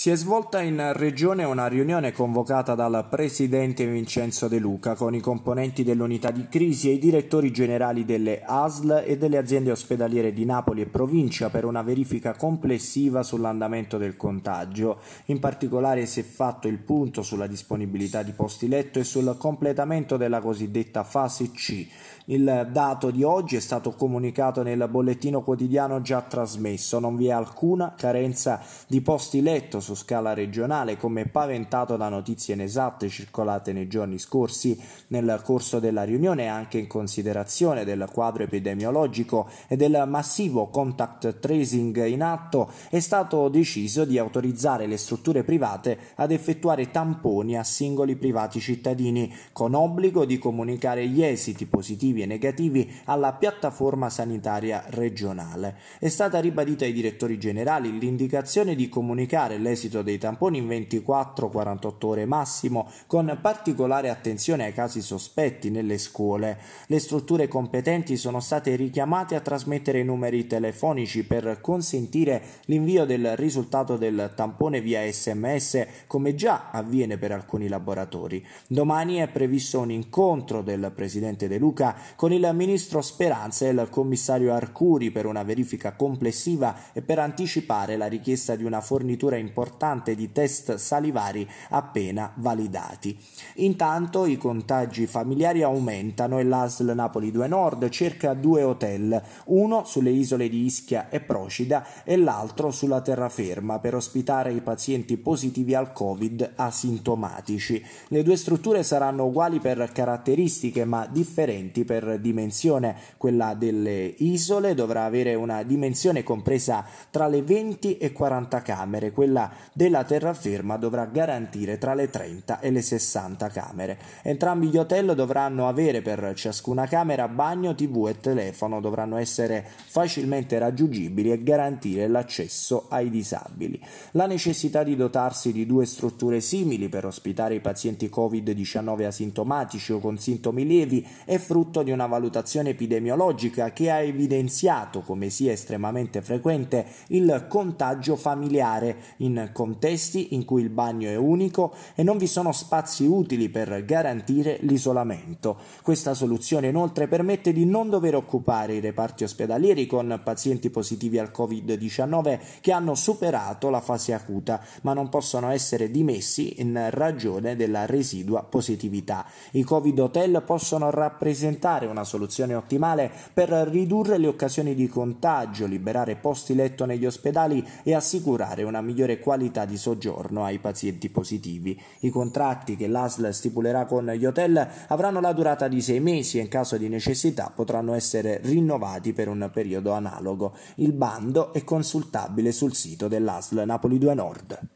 Si è svolta in Regione una riunione convocata dal Presidente Vincenzo De Luca con i componenti dell'unità di crisi e i direttori generali delle ASL e delle aziende ospedaliere di Napoli e provincia per una verifica complessiva sull'andamento del contagio. In particolare si è fatto il punto sulla disponibilità di posti letto e sul completamento della cosiddetta fase C. Il dato di oggi è stato comunicato nel bollettino quotidiano già trasmesso, non vi è alcuna carenza di posti letto su scala regionale, come paventato da notizie inesatte circolate nei giorni scorsi nel corso della riunione, anche in considerazione del quadro epidemiologico e del massivo contact tracing in atto, è stato deciso di autorizzare le strutture private ad effettuare tamponi a singoli privati cittadini, con obbligo di comunicare gli esiti positivi e negativi alla piattaforma sanitaria regionale. È stata ribadita ai direttori generali l'indicazione di comunicare l'esito l'esito dei tamponi in 24-48 ore massimo, con particolare attenzione ai casi sospetti nelle scuole. Le strutture competenti sono state richiamate a trasmettere i numeri telefonici per consentire l'invio del risultato del tampone via sms, come già avviene per alcuni laboratori. Domani è previsto un incontro del presidente De Luca con il ministro Speranza e il commissario Arcuri per una verifica complessiva e per anticipare la richiesta di una fornitura importante importante di test salivari appena validati. Intanto i contagi familiari aumentano e l'ASL Napoli 2 Nord cerca due hotel, uno sulle isole di Ischia e Procida e l'altro sulla terraferma per ospitare i pazienti positivi al Covid asintomatici. Le due strutture saranno uguali per caratteristiche ma differenti per dimensione. Quella delle isole dovrà avere una dimensione compresa tra le 20 e 40 camere, quella della terraferma dovrà garantire tra le 30 e le 60 camere. Entrambi gli hotel dovranno avere per ciascuna camera bagno, tv e telefono, dovranno essere facilmente raggiungibili e garantire l'accesso ai disabili. La necessità di dotarsi di due strutture simili per ospitare i pazienti Covid-19 asintomatici o con sintomi lievi è frutto di una valutazione epidemiologica che ha evidenziato come sia estremamente frequente il contagio familiare in contesti in cui il bagno è unico e non vi sono spazi utili per garantire l'isolamento. Questa soluzione inoltre permette di non dover occupare i reparti ospedalieri con pazienti positivi al Covid-19 che hanno superato la fase acuta, ma non possono essere dimessi in ragione della residua positività. I Covid hotel possono rappresentare una soluzione ottimale per ridurre le occasioni di contagio, liberare posti letto negli ospedali e assicurare una migliore qualità qualità di soggiorno ai pazienti positivi. I contratti che l'ASL stipulerà con gli hotel avranno la durata di sei mesi e in caso di necessità potranno essere rinnovati per un periodo analogo. Il bando è consultabile sul sito dell'ASL Napoli 2 Nord.